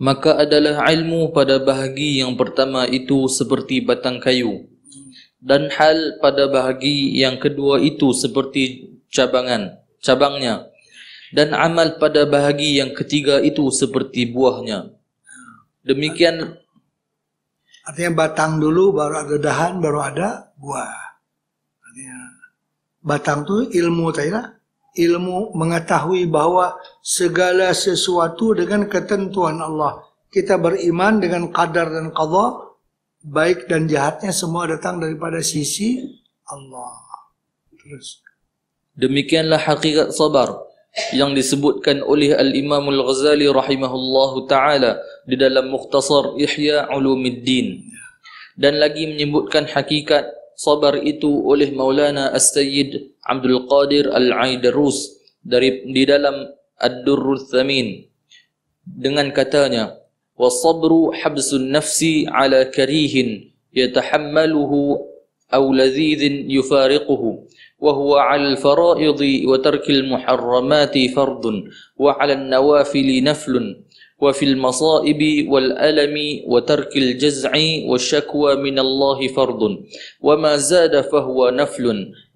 maka adalah ilmu pada bahagi yang pertama itu seperti batang kayu dan hal pada bahagi yang kedua itu seperti cabangan cabangnya dan amal pada bahagi yang ketiga itu seperti buahnya demikian artinya batang dulu baru ada dahan baru ada buah artinya batang itu ilmu tadi lah ilmu mengetahui bahwa segala sesuatu dengan ketentuan Allah. Kita beriman dengan qadar dan qadha, baik dan jahatnya semua datang daripada sisi Allah. Terus. Demikianlah hakikat sabar yang disebutkan oleh Al-Imam Al-Ghazali rahimahullahu taala di dalam Mukhtasar Ihya Ulumuddin dan lagi menyebutkan hakikat sabar itu oleh Maulana As-Sayyid Abdul Qadir Al-Aidarus dari di dalam Ad-Durrul Thamin dengan katanya wasabru habsun nafsi ala karihin yatahammaluhu aw ladhidhin yufariquhu وهو على الفرائض وترك المحرمات فرض وعلى النوافل نفل وفي المصائب والألم وترك الجزع والشكوى من الله فرض وما زاد فهو نفل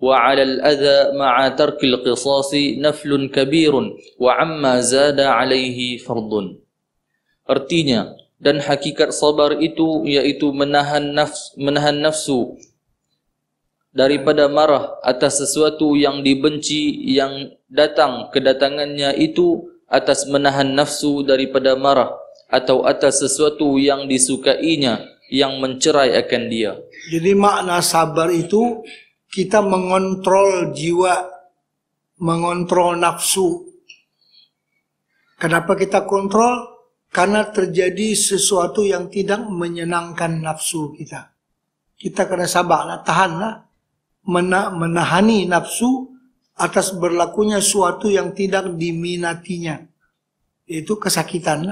وعلى الأذى مع ترك القصاص نفل كبير وعما زاد عليه فرض Artinya, dan hakikat sabar itu yaitu menahan nafsu, menahan nafsu daripada marah atas sesuatu yang dibenci yang datang kedatangannya itu atas menahan nafsu daripada marah atau atas sesuatu yang disukainya yang mencerai akan dia. Jadi makna sabar itu kita mengontrol jiwa, mengontrol nafsu. Kenapa kita kontrol? Karena terjadi sesuatu yang tidak menyenangkan nafsu kita. Kita kena sabarlah, tahanlah, menahani nafsu atas berlakunya suatu yang tidak diminatinya yaitu kesakitan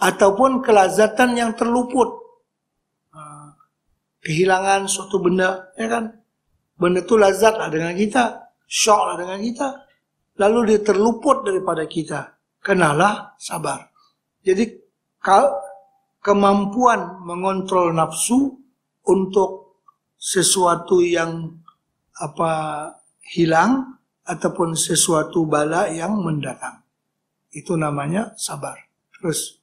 ataupun kelazatan yang terluput ah, kehilangan suatu benda ya kan benda itu lazat lah dengan kita syok lah dengan kita lalu dia terluput daripada kita kenalah sabar jadi kal kemampuan mengontrol nafsu untuk sesuatu yang apa hilang ataupun sesuatu bala yang mendatang. Itu namanya sabar. Terus.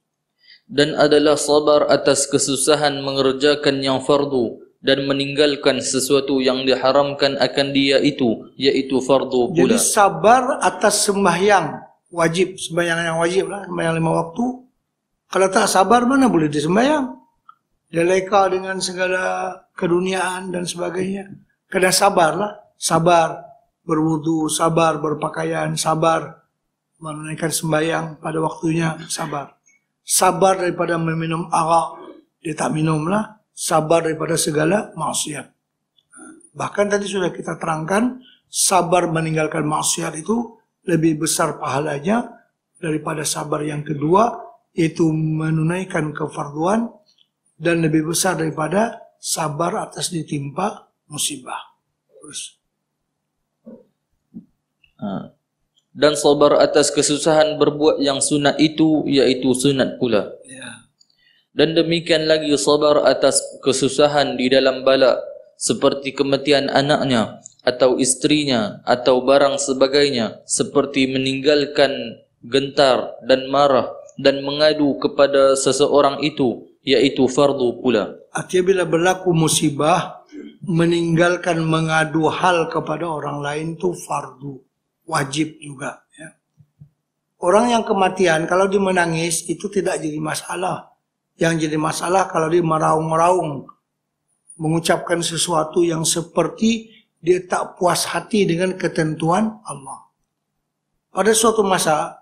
Dan adalah sabar atas kesusahan mengerjakan yang fardu dan meninggalkan sesuatu yang diharamkan akan dia itu, yaitu fardu pula. Jadi sabar atas sembahyang wajib, sembahyang yang wajib lah, sembahyang lima waktu. Kalau tak sabar mana boleh disembahyang? Leleka dengan segala keduniaan dan sebagainya. Kena sabarlah, sabar berwudu, sabar, berpakaian, sabar, menunaikan sembahyang pada waktunya, sabar. Sabar daripada meminum arak, dia tak minumlah. Sabar daripada segala maksiat. Bahkan tadi sudah kita terangkan, sabar meninggalkan maksiat itu lebih besar pahalanya daripada sabar yang kedua, yaitu menunaikan kefarduan dan lebih besar daripada sabar atas ditimpa musibah. Terus. Ha. dan sabar atas kesusahan berbuat yang sunat itu yaitu sunat pula ya. dan demikian lagi sabar atas kesusahan di dalam bala seperti kematian anaknya atau istrinya atau barang sebagainya seperti meninggalkan gentar dan marah dan mengadu kepada seseorang itu yaitu fardu pula artinya bila berlaku musibah meninggalkan mengadu hal kepada orang lain tu fardu wajib juga. Ya. Orang yang kematian kalau dia menangis itu tidak jadi masalah. Yang jadi masalah kalau dia meraung-meraung. Mengucapkan sesuatu yang seperti dia tak puas hati dengan ketentuan Allah. Pada suatu masa,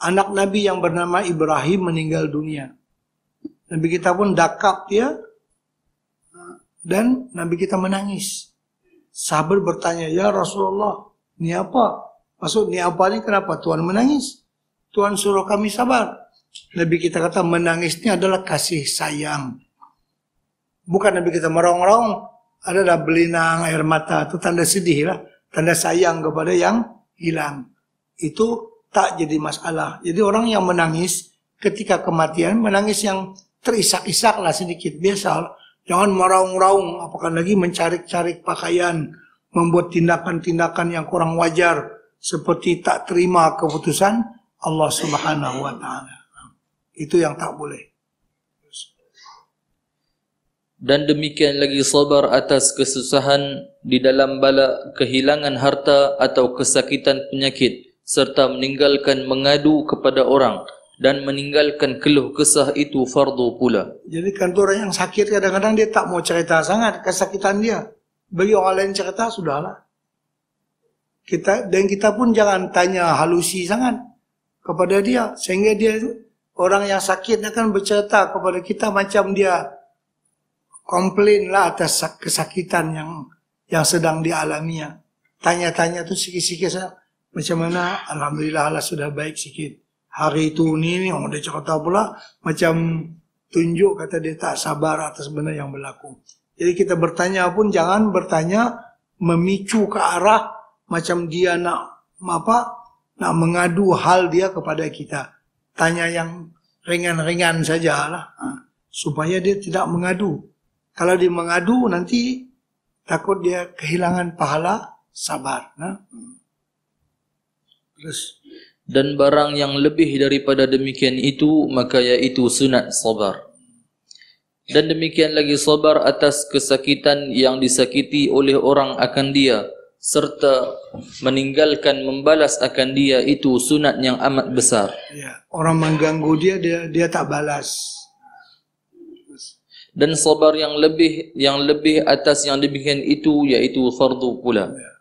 anak Nabi yang bernama Ibrahim meninggal dunia. Nabi kita pun dakap dia ya. dan Nabi kita menangis. Sabar bertanya, "Ya Rasulullah, ini apa?" Maksudnya apa ini kenapa Tuhan menangis? Tuhan suruh kami sabar. Nabi kita kata menangisnya adalah kasih sayang. Bukan Nabi kita merongrong ada adalah belinang air mata itu tanda sedih lah, tanda sayang kepada yang hilang. Itu tak jadi masalah. Jadi orang yang menangis ketika kematian menangis yang terisak-isak lah sedikit biasa. Jangan meraung-raung, apakah lagi mencari-cari pakaian, membuat tindakan-tindakan yang kurang wajar, seperti tak terima keputusan Allah Subhanahu wa taala. Itu yang tak boleh. Dan demikian lagi sabar atas kesusahan di dalam bala kehilangan harta atau kesakitan penyakit serta meninggalkan mengadu kepada orang dan meninggalkan keluh kesah itu fardu pula. Jadi kan orang yang sakit kadang-kadang dia tak mau cerita sangat kesakitan dia. Bagi orang lain cerita sudahlah. kita dan kita pun jangan tanya halusi sangat kepada dia sehingga dia orang yang sakit akan bercerita kepada kita macam dia komplain lah atas kesakitan yang yang sedang dialaminya tanya-tanya tuh sikit-sikit macam mana alhamdulillah Allah sudah baik sikit hari itu ini yang udah cerita pula macam tunjuk kata dia tak sabar atas benda yang berlaku jadi kita bertanya pun jangan bertanya memicu ke arah macam dia nak apa nak mengadu hal dia kepada kita tanya yang ringan-ringan sajalah ha, supaya dia tidak mengadu kalau dia mengadu nanti takut dia kehilangan pahala sabar ha. terus dan barang yang lebih daripada demikian itu maka yaitu sunat sabar dan demikian lagi sabar atas kesakitan yang disakiti oleh orang akan dia serta meninggalkan membalas akan dia itu sunat yang amat besar. Ya, orang mengganggu dia dia dia tak balas. Dan sabar yang lebih yang lebih atas yang demikian itu yaitu fardu pula. Ya.